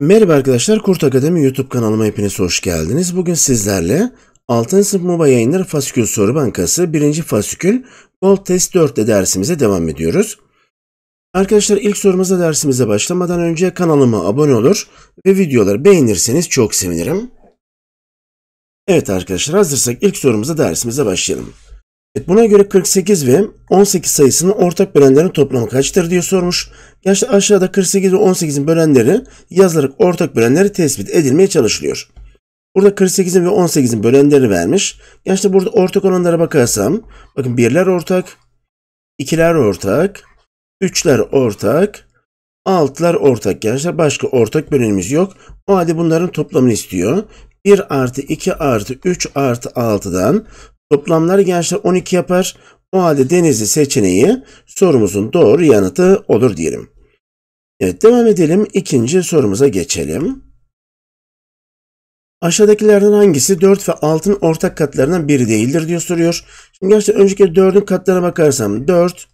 Merhaba arkadaşlar, Kurt Akademi YouTube kanalıma hepiniz hoş geldiniz. Bugün sizlerle Altın sınıf MOBA yayınları fasikül soru bankası 1. fasikül Gold Test 4'te dersimize devam ediyoruz. Arkadaşlar ilk sorumuzda dersimize başlamadan önce kanalıma abone olur ve videoları beğenirseniz çok sevinirim. Evet arkadaşlar hazırsak ilk sorumuza dersimize başlayalım. Evet, Buna göre 48 ve 18 sayısının ortak bölenlerinin toplamı kaçtır diye sormuş. Yaşta aşağıda 48 ve 18'in bölenleri yazılarak ortak bölenleri tespit edilmeye çalışılıyor. Burada 48'in ve 18'in bölenleri vermiş. Yaşta burada ortak olanlara bakarsam bakın birler ortak, ikiler ortak, üçler ortak, altlar ortak gençler. Başka ortak bölenimiz yok. O halde bunların toplamını istiyor. 1 artı 2 artı 3 artı 6'dan Toplamları gençler 12 yapar. O halde Denizli seçeneği sorumuzun doğru yanıtı olur diyelim. Evet devam edelim. İkinci sorumuza geçelim. Aşağıdakilerden hangisi 4 ve 6'nın ortak katlarından biri değildir diye soruyor. Şimdi gençler önceki 4'ün katlarına bakarsam 4,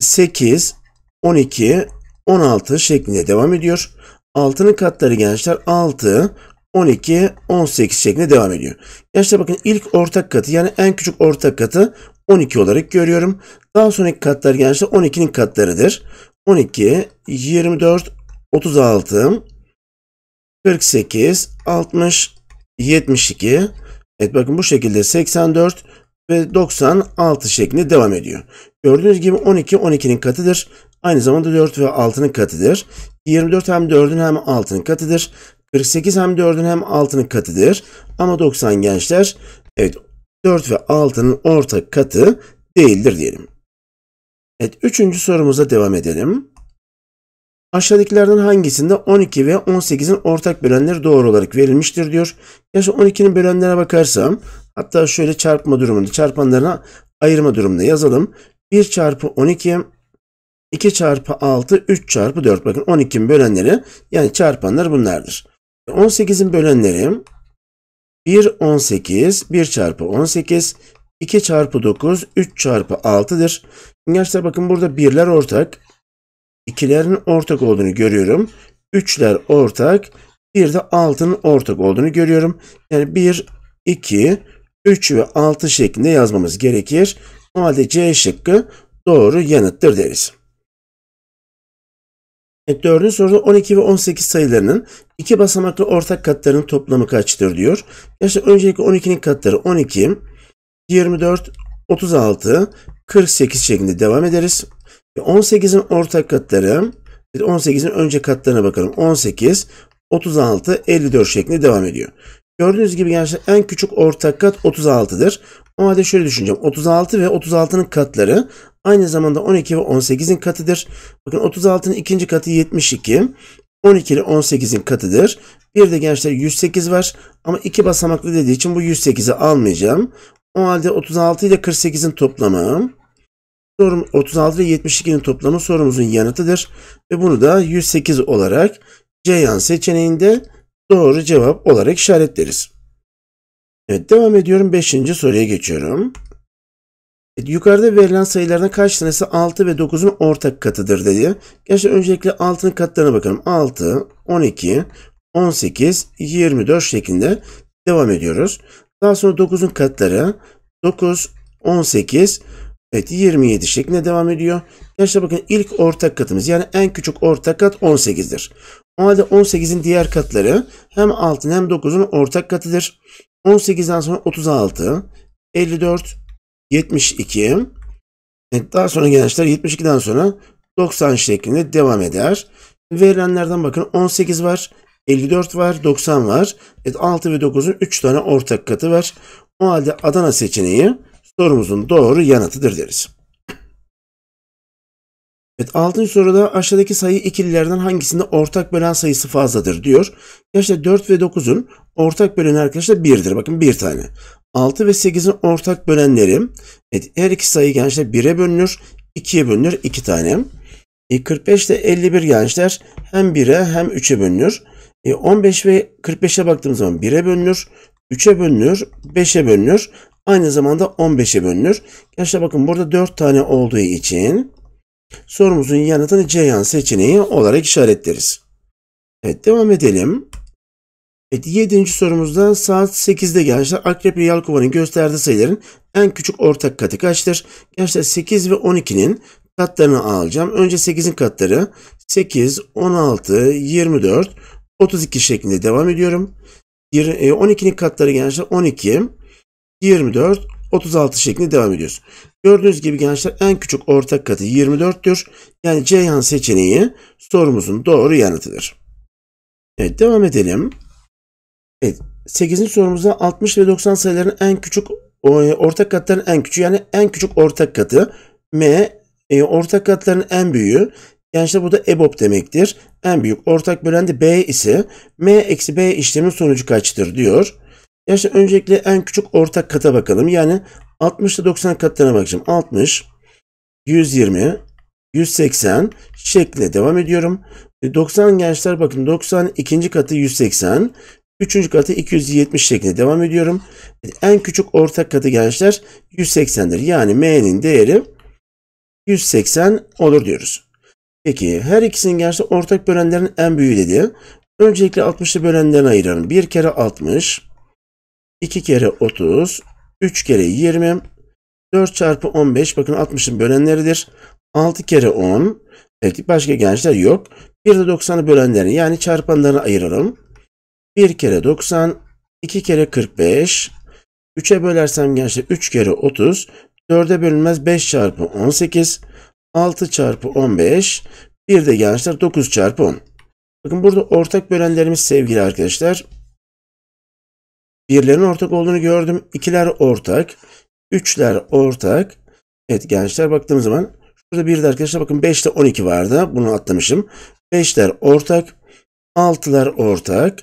8, 12, 16 şeklinde devam ediyor. 6'nın katları gençler 6, 12, 18 şeklinde devam ediyor. Yaşta bakın ilk ortak katı yani en küçük ortak katı 12 olarak görüyorum. Daha sonraki katlar genelde 12'nin katlarıdır. 12, 24, 36, 48, 60, 72. Evet bakın bu şekilde 84 ve 96 şeklinde devam ediyor. Gördüğünüz gibi 12 12'nin katıdır. Aynı zamanda 4 ve 6'nın katıdır. 24 hem 4'ün hem 6'nın katıdır. 48 hem 4'ün hem 6'nın katıdır. Ama 90 gençler evet 4 ve 6'nın ortak katı değildir diyelim. Evet üçüncü sorumuza devam edelim. Aşağıdakilerden hangisinde 12 ve 18'in ortak bölenleri doğru olarak verilmiştir diyor. Gerçi 12'nin bölenlerine bakarsam hatta şöyle çarpma durumunda çarpanlarına ayırma durumunda yazalım. 1 çarpı 12 2 çarpı 6, 3 çarpı 4. Bakın 12'nin bölenleri yani çarpanlar bunlardır. 18'in bölenleri 1 18, 1 çarpı 18, 2 çarpı 9, 3 çarpı 6'dır. Gençler bakın burada birler ortak. ikilerin ortak olduğunu görüyorum. Üçler ortak. Bir de 6'nın ortak olduğunu görüyorum. Yani 1, 2, 3 ve 6 şeklinde yazmamız gerekir. O halde C şıkkı doğru yanıttır deriz. 4. soruda 12 ve 18 sayılarının iki basamaklı ortak katlarının toplamı kaçtır diyor. Yani öncelikle 12'nin katları 12, 24, 36, 48 şeklinde devam ederiz. 18'in ortak katları, 18'in önce katlarına bakalım. 18, 36, 54 şeklinde devam ediyor. Gördüğünüz gibi gençler en küçük ortak kat 36'dır. O halde şöyle düşüneceğim. 36 ve 36'nın katları aynı zamanda 12 ve 18'in katıdır. Bakın 36'nın ikinci katı 72. 12 ile 18'in katıdır. Bir de gençler 108 var. Ama iki basamaklı dediği için bu 108'i almayacağım. O halde 36 ile 48'in toplamı sorum 36 ile 72'nin toplamı sorumuzun yanıtıdır. Ve bunu da 108 olarak Ceyhan seçeneğinde doğru cevap olarak işaretleriz. Evet devam ediyorum. Beşinci soruya geçiyorum. Evet, yukarıda verilen sayılardan kaç tanesi 6 ve 9'un ortak katıdır dedi. Gerçi öncelikle 6'nın katlarına bakalım. 6, 12, 18, 24 şeklinde devam ediyoruz. Daha sonra 9'un katları 9, 18, evet 27 şeklinde devam ediyor. Gerçi bakın ilk ortak katımız yani en küçük ortak kat 18'dir. O halde 18'in diğer katları hem 6'ın hem 9'un ortak katıdır. 18'den sonra 36, 54, 72. Daha sonra gençler 72'den sonra 90 şeklinde devam eder. Verilenlerden bakın 18 var, 54 var, 90 var. Evet 6 ve 9'un 3 tane ortak katı var. O halde Adana seçeneği sorumuzun doğru yanıtıdır deriz. Evet altıncı soruda aşağıdaki sayı ikililerden hangisinde ortak bölen sayısı fazladır diyor. Gerçi 4 ve 9'un ortak böleni arkadaşlar 1'dir. Bakın bir tane. 6 ve 8'in ortak bölenleri evet, her iki sayı gençler 1'e bölünür. 2'ye bölünür 2 tane. E, 45 ile 51 gençler hem 1'e hem 3'e bölünür. E, 15 ve 45'e baktığımız zaman 1'e bölünür. 3'e bölünür, 5'e bölünür. Aynı zamanda 15'e bölünür. Gençler bakın burada 4 tane olduğu için Sorumuzun yanıtını Ceyhan seçeneği olarak işaretleriz. Evet devam edelim. Evet, 7. sorumuzda saat 8'de gençler Akrep ve Yalkova'nın gösterdiği sayıların en küçük ortak katı kaçtır? Gençler 8 ve 12'nin katlarını alacağım. Önce 8'in katları 8, 16, 24, 32 şeklinde devam ediyorum. 12'nin e, katları gençler 12, 24, 36 şeklinde devam ediyoruz. Gördüğünüz gibi gençler en küçük ortak katı 24'tür. Yani Ceyhan seçeneği sorumuzun doğru yanıtıdır. Evet devam edelim. Evet 8. sorumuzda 60 ve 90 sayılarının en küçük ortak katlarının en küçüğü yani en küçük ortak katı M e, ortak katlarının en büyüğü gençler bu da EBOB demektir. En büyük ortak bölen bölende B ise M eksi B işlemin sonucu kaçtır diyor. Gençler öncelikle en küçük ortak kata bakalım. Yani 60 ile 90 katlarına bakacağım. 60, 120, 180 şeklinde devam ediyorum. 90 e, gençler bakın 90 ikinci katı 180, üçüncü katı 270 şeklinde devam ediyorum. E, en küçük ortak katı gençler 180'dir. Yani M'nin değeri 180 olur diyoruz. Peki her ikisinin gençler ortak bölenlerin en büyüğü dedi. Öncelikle 60'lı bölenlerine ayıralım. 1 kere 60, 2 kere 30, 3 kere 20. 4 çarpı 15 bakın 60'ın bölenleridir. 6 kere 10. Evet başka gençler yok. Bir de 90'ı bölenlerini yani çarpanlarını ayıralım. 1 kere 90. 2 kere 45. 3'e bölersem gençler 3 kere 30. 4'e bölünmez 5 çarpı 18. 6 çarpı 15. Bir de gençler 9 çarpı 10. Bakın burada ortak bölenlerimiz sevgili arkadaşlar. Birlerin ortak olduğunu gördüm. İkiler ortak. Üçler ortak. Evet gençler baktığım zaman burada bir de arkadaşlar bakın 5 ile 12 vardı. Bunu atlamışım. 5'ler ortak. 6'lar ortak.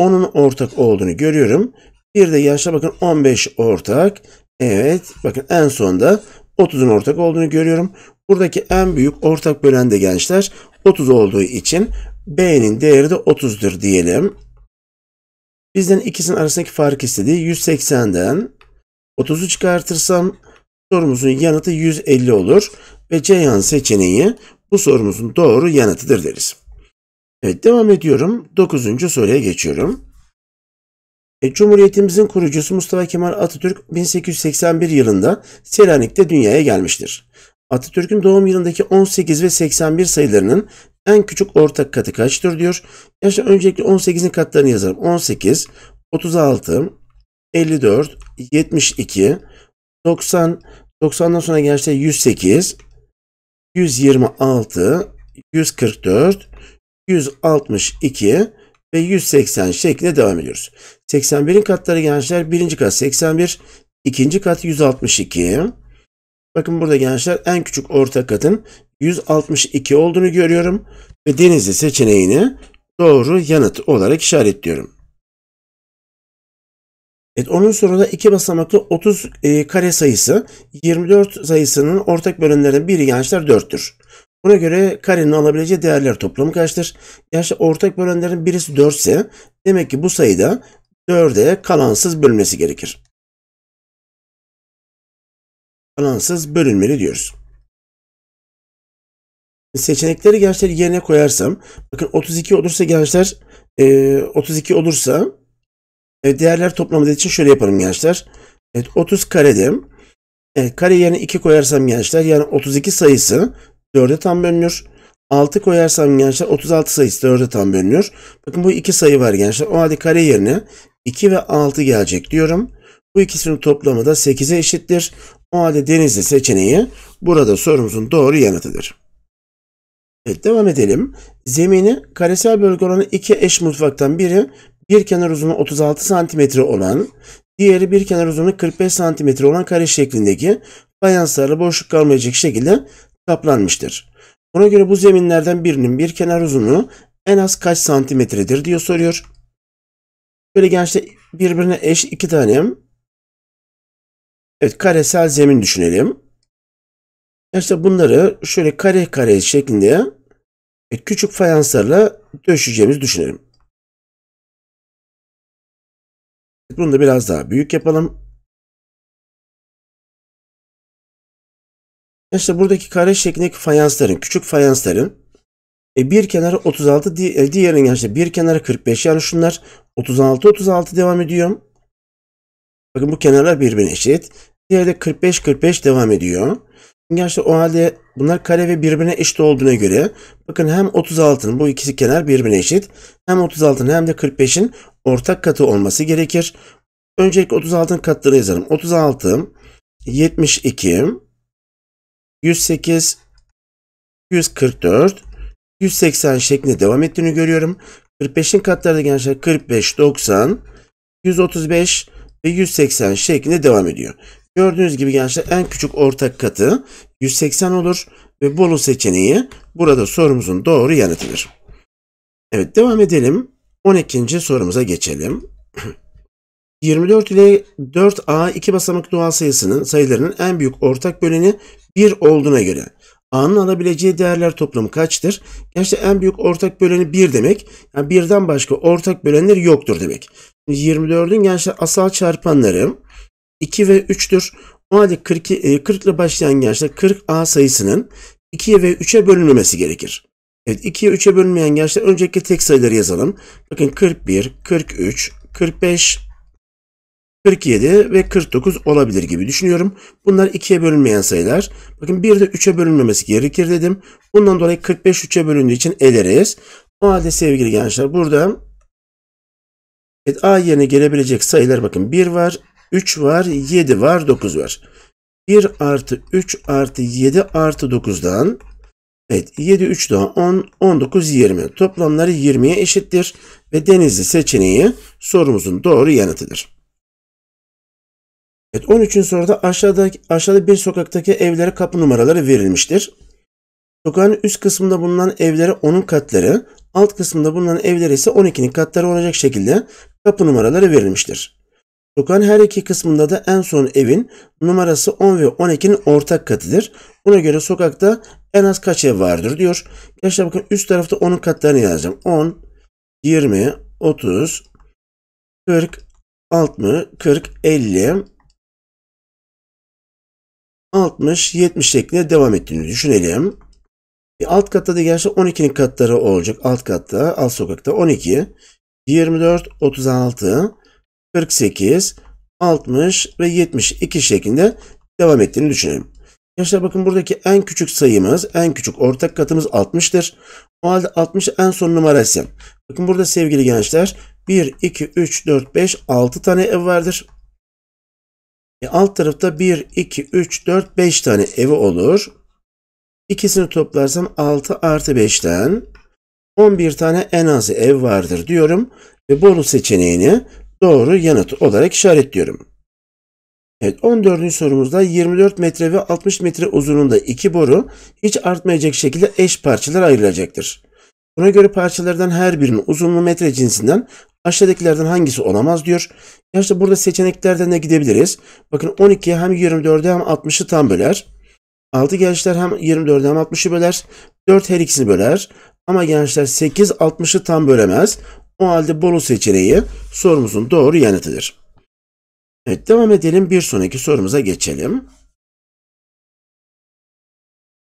10'un ortak olduğunu görüyorum. Bir de gençler bakın 15 ortak. Evet bakın en sonda 30'un ortak olduğunu görüyorum. Buradaki en büyük ortak bölende gençler 30 olduğu için B'nin değeri de 30'dur diyelim. Bizden ikisinin arasındaki fark istediği 180'den 30'u çıkartırsam sorumuzun yanıtı 150 olur ve Ceyhan seçeneği bu sorumuzun doğru yanıtıdır deriz. Evet devam ediyorum. 9. soruya geçiyorum. E, Cumhuriyetimizin kurucusu Mustafa Kemal Atatürk 1881 yılında Selanik'te dünyaya gelmiştir. Atatürk'ün doğum yılındaki 18 ve 81 sayılarının en küçük ortak katı kaçtır diyor. Yaşlar öncelikle 18'in katlarını yazalım. 18, 36, 54, 72, 90, 90'dan sonra gençler 108, 126, 144, 162 ve 180 şeklinde devam ediyoruz. 81'in katları gençler birinci kat 81, ikinci kat 162, Bakın burada gençler en küçük orta katın 162 olduğunu görüyorum ve Denizli seçeneğini doğru yanıt olarak işaretliyorum. Evet, onun sonunda iki basamaklı 30 e, kare sayısı 24 sayısının ortak bölümlerinden biri gençler 4'tür. Buna göre karenin alabileceği değerler toplamı kaçtır? Gençler ortak bölümlerin birisi 4 ise demek ki bu sayıda 4'e kalansız bölünmesi gerekir alansız bölünmeli diyoruz. Seçenekleri gençler yerine koyarsam bakın 32 olursa gençler 32 e, olursa e, değerler toplamı için şöyle yapalım gençler. Evet 30 karedim. Evet, kare yerine 2 koyarsam gençler yani 32 sayısı 4'e tam bölünür. 6 koyarsam gençler 36 sayısı 4'e tam bölünür. Bakın bu iki sayı var gençler. O halde kare yerine 2 ve 6 gelecek diyorum. Bu ikisinin toplamı da 8'e eşittir. O halde denizli seçeneği burada sorumuzun doğru yanıtıdır. Evet devam edelim. Zemini karesel bölge oranı iki eş mutfaktan biri bir kenar uzunluğu 36 cm olan, diğeri bir kenar uzunluğu 45 cm olan kare şeklindeki fayanslarla boşluk kalmayacak şekilde kaplanmıştır. Buna göre bu zeminlerden birinin bir kenar uzunluğu en az kaç santimetredir diyor soruyor. Böyle gençler birbirine eş iki tane Evet karesel zemin düşünelim. İşte bunları şöyle kare kare şeklinde küçük fayanslarla döşeceğimizi düşünelim. Bunu da biraz daha büyük yapalım. İşte buradaki kare şeklindeki fayansların, küçük fayansların e, bir kenarı 36, e, diğerinin işte bir kenarı 45. Yani şunlar 36-36 devam ediyorum. Bakın bu kenarlar birbirine eşit. Diğerde 45-45 devam ediyor. Gerçi o halde bunlar kare ve birbirine eşit olduğuna göre bakın hem 36'nın bu ikisi kenar birbirine eşit hem 36'nın hem de 45'in ortak katı olması gerekir. Öncelikle 36'nın katlarını yazalım. 36, 72, 108, 144, 180 şeklinde devam ettiğini görüyorum. 45'in katları da gençler 45, 90, 135, ve 180 şeklinde devam ediyor. Gördüğünüz gibi gençler en küçük ortak katı 180 olur ve Bolu seçeneği burada sorumuzun doğru yanıtıdır. Evet devam edelim. 12. sorumuza geçelim. 24 ile 4A iki basamak doğal sayısının sayılarının en büyük ortak böleni 1 olduğuna göre A'nın alabileceği değerler toplamı kaçtır? Gerçi en büyük ortak böleni 1 demek. Yani birden başka ortak bölenleri yoktur demek. 24'ün gençler asal çarpanları 2 ve 3'tür. O halde 42, 40 ile başlayan gençler 40A sayısının 2'ye ve 3'e bölünmesi gerekir. Evet 2'ye 3'e bölünmeyen gençler önceki tek sayıları yazalım. Bakın 41, 43, 45, 47 ve 49 olabilir gibi düşünüyorum. Bunlar 2'ye bölünmeyen sayılar. Bakın bir de 3'e bölünmemesi gerekir dedim. Bundan dolayı 45 3'e bölündüğü için eleriz. O halde sevgili gençler burada evet, A yerine gelebilecek sayılar bakın 1 var, 3 var, 7 var, 9 var. 1 artı 3 artı 7 artı 9'dan Evet 7 3 daha 10 19 20 toplamları 20'ye eşittir ve Denizli seçeneği sorumuzun doğru yanıtıdır. Evet 13. soruda aşağıda, aşağıda bir sokaktaki evlere kapı numaraları verilmiştir. Sokağın üst kısmında bulunan evlere onun katları, alt kısmında bulunan evlere ise 12'nin katları olacak şekilde kapı numaraları verilmiştir. Sokağın her iki kısmında da en son evin numarası 10 ve 12'nin ortak katıdır. Buna göre sokakta en az kaç ev vardır diyor. Gençler bakın üst tarafta onun katlarını yazacağım. 10, 20, 30, 40, 60, 40, 50, 60-70 şeklinde devam ettiğini düşünelim. E alt katta da gerçi 12'nin katları olacak. Alt katta, alt sokakta 12, 24, 36, 48, 60 ve 72 şeklinde devam ettiğini düşünelim. Gençler bakın buradaki en küçük sayımız, en küçük ortak katımız 60'tır. O halde 60 en son numarası. Bakın burada sevgili gençler 1, 2, 3, 4, 5, 6 tane ev vardır. E alt tarafta 1, 2, 3, 4, 5 tane evi olur. İkisini toplarsam 6 artı 5'ten 11 tane en az ev vardır diyorum. Ve Bolu seçeneğini doğru yanıt olarak işaretliyorum. Evet 14. sorumuzda 24 metre ve 60 metre uzunluğunda iki boru hiç artmayacak şekilde eş parçalar ayrılacaktır. Buna göre parçalardan her birinin uzunluğu metre cinsinden aşağıdakilerden hangisi olamaz diyor. Ya işte burada seçeneklerden de gidebiliriz. Bakın 12'ye hem 24'e hem 60'ı tam böler. 6 gençler hem 24'e hem 60'ı böler. 4 her ikisini böler. Ama gençler 8 60'ı tam bölemez. O halde Bolu seçeneği sorumuzun doğru yanıtıdır. Evet devam edelim. Bir sonraki sorumuza geçelim.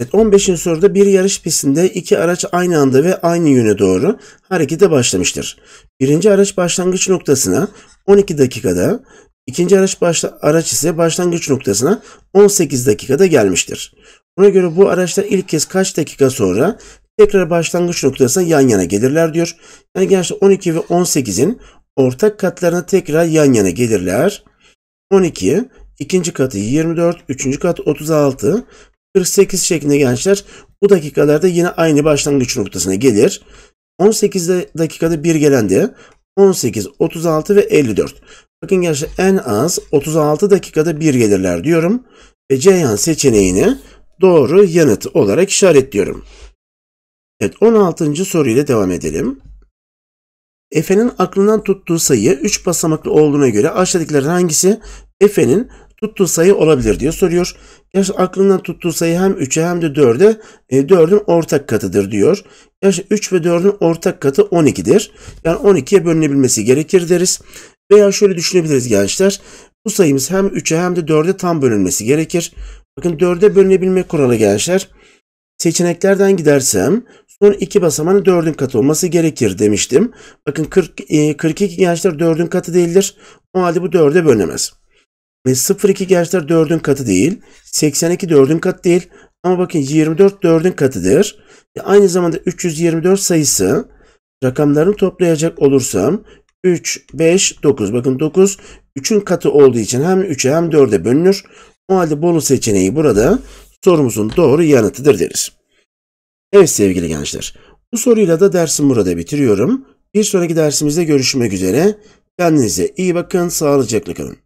Evet, 15. soruda bir yarış pistinde iki araç aynı anda ve aynı yöne doğru harekete başlamıştır. Birinci araç başlangıç noktasına 12 dakikada, ikinci araç, başla, araç ise başlangıç noktasına 18 dakikada gelmiştir. Buna göre bu araçlar ilk kez kaç dakika sonra tekrar başlangıç noktasına yan yana gelirler diyor. Yani gençler 12 ve 18'in ortak katlarına tekrar yan yana gelirler. 12, ikinci katı 24, üçüncü kat 36, 48 şeklinde gençler bu dakikalarda yine aynı başlangıç noktasına gelir. 18 dakikada bir gelendi. 18, 36 ve 54. Bakın gençler en az 36 dakikada bir gelirler diyorum. Ve Ceyhan seçeneğini doğru yanıt olarak işaretliyorum. Evet 16. soruyla devam edelim. Efe'nin aklından tuttuğu sayı 3 basamaklı olduğuna göre aşağıdakilerden hangisi Efe'nin tuttuğu sayı olabilir diye soruyor. Gerçi aklından tuttuğu sayı hem 3'e hem de 4'e e, 4'ün ortak katıdır diyor. Gerçi 3 ve 4'ün ortak katı 12'dir. Yani 12'ye bölünebilmesi gerekir deriz. Veya şöyle düşünebiliriz gençler. Bu sayımız hem 3'e hem de 4'e tam bölünmesi gerekir. Bakın 4'e bölünebilme kuralı gençler. Seçeneklerden gidersem son iki basamağın 4'ün katı olması gerekir demiştim. Bakın 40, e, 42 gençler 4'ün katı değildir. O halde bu 4'e bölünemez. Ve 0,2 gençler 4'ün katı değil. 82 4'ün katı değil. Ama bakın 24 4'ün katıdır. Ve aynı zamanda 324 sayısı rakamlarını toplayacak olursam 3, 5, 9. Bakın 9 3'ün katı olduğu için hem 3'e hem 4'e bölünür. O halde Bolu seçeneği burada sorumuzun doğru yanıtıdır deriz. Evet sevgili gençler. Bu soruyla da dersim burada bitiriyorum. Bir sonraki dersimizde görüşmek üzere. Kendinize iyi bakın, sağlıcakla kalın.